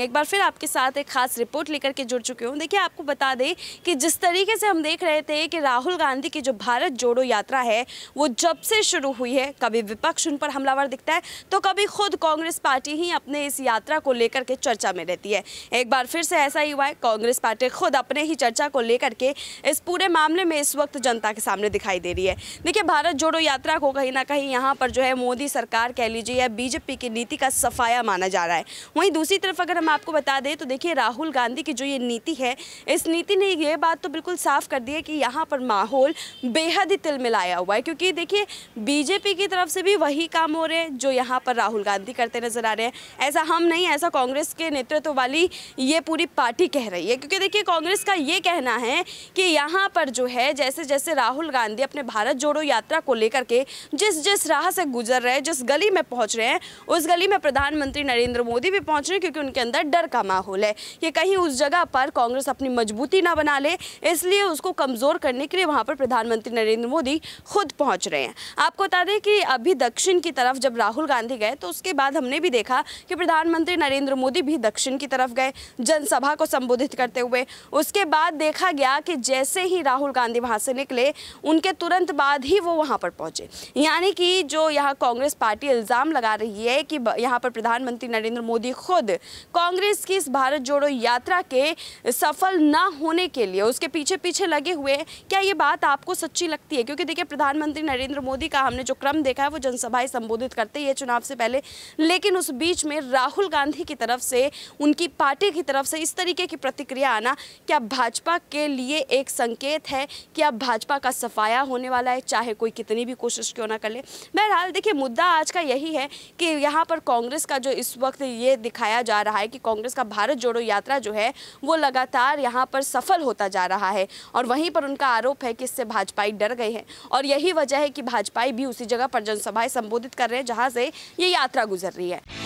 एक बार फिर आपके साथ एक खास रिपोर्ट लेकर के जुड़ चुके हूँ देखिए आपको बता दें कि जिस तरीके से हम देख रहे थे कि राहुल गांधी की जो भारत जोड़ो यात्रा है वो जब से शुरू हुई है कभी विपक्ष उन पर हमलावर दिखता है तो कभी खुद कांग्रेस पार्टी ही अपने इस यात्रा को लेकर के चर्चा में रहती है एक बार फिर से ऐसा ही हुआ है कांग्रेस पार्टी खुद अपने ही चर्चा को लेकर के इस पूरे मामले में इस वक्त जनता के सामने दिखाई दे रही है देखिए भारत जोड़ो यात्रा को कहीं ना कहीं यहाँ पर जो है मोदी सरकार कह लीजिए या बीजेपी की नीति का सफाया माना जा रहा है वहीं दूसरी तरफ अगर हम आपको बता दें तो देखिए राहुल गांधी की जो ये नीति है इस नीति ने ये बात तो बिल्कुल साफ कर दी है कि यहाँ पर माहौल बेहद ही तिलमिलाया हुआ है क्योंकि देखिए बीजेपी की तरफ से भी वही काम हो रहे हैं जो यहाँ पर राहुल गांधी करते नजर आ रहे हैं ऐसा हम नहीं ऐसा कांग्रेस के नेतृत्व वाली ये पूरी पार्टी कह रही है क्योंकि देखिए कांग्रेस का ये कहना है कि यहाँ पर जो है जैसे जैसे राहुल गांधी अपने भारत जोड़ो यात्रा को लेकर के जिस जिस राह से गुजर रहे हैं जिस गली में पहुँच रहे हैं उस गली में प्रधानमंत्री नरेंद्र मोदी भी पहुँच रहे हैं क्योंकि उनके अंदर ज़्यादा डर का माहौल है कि कहीं उस जगह पर कांग्रेस अपनी मजबूती ना बना ले इसलिए उसको कमज़ोर करने के लिए वहाँ पर प्रधानमंत्री नरेंद्र मोदी खुद पहुँच रहे हैं आपको बता दें कि अभी दक्षिण की तरफ जब राहुल गांधी गए तो उसके बाद हमने भी देखा कि प्रधानमंत्री नरेंद्र मोदी भी दक्षिण की तरफ गए जनसभा को संबोधित करते हुए उसके बाद देखा गया कि जैसे ही राहुल गांधी वहाँ से निकले उनके तुरंत बाद ही वो वहाँ पर पहुँचे यानी कि जो यहाँ कांग्रेस पार्टी इल्ज़ाम लगा रही है कि यहाँ पर प्रधानमंत्री नरेंद्र मोदी खुद कांग्रेस कांग्रेस की इस भारत जोड़ो यात्रा के सफल ना होने के लिए उसके पीछे पीछे लगे हुए क्या ये बात आपको सच्ची लगती है क्योंकि देखिए प्रधानमंत्री नरेंद्र मोदी का हमने जो क्रम देखा है वो जनसभाएं संबोधित करते हैं चुनाव से पहले लेकिन उस बीच में राहुल गांधी की तरफ से उनकी पार्टी की तरफ से इस तरीके की प्रतिक्रिया आना क्या भाजपा के लिए एक संकेत है कि अब भाजपा का सफाया होने वाला है चाहे कोई कितनी भी कोशिश क्यों ना कर ले बहरहाल देखिए मुद्दा आज का यही है कि यहाँ पर कांग्रेस का जो इस वक्त ये दिखाया जा रहा है कि कांग्रेस का भारत जोड़ो यात्रा जो है वो लगातार यहाँ पर सफल होता जा रहा है और वहीं पर उनका आरोप है कि इससे भाजपाई डर गए हैं और यही वजह है कि भाजपाई भी उसी जगह पर जनसभाएं संबोधित कर रहे हैं जहाँ से ये यात्रा गुजर रही है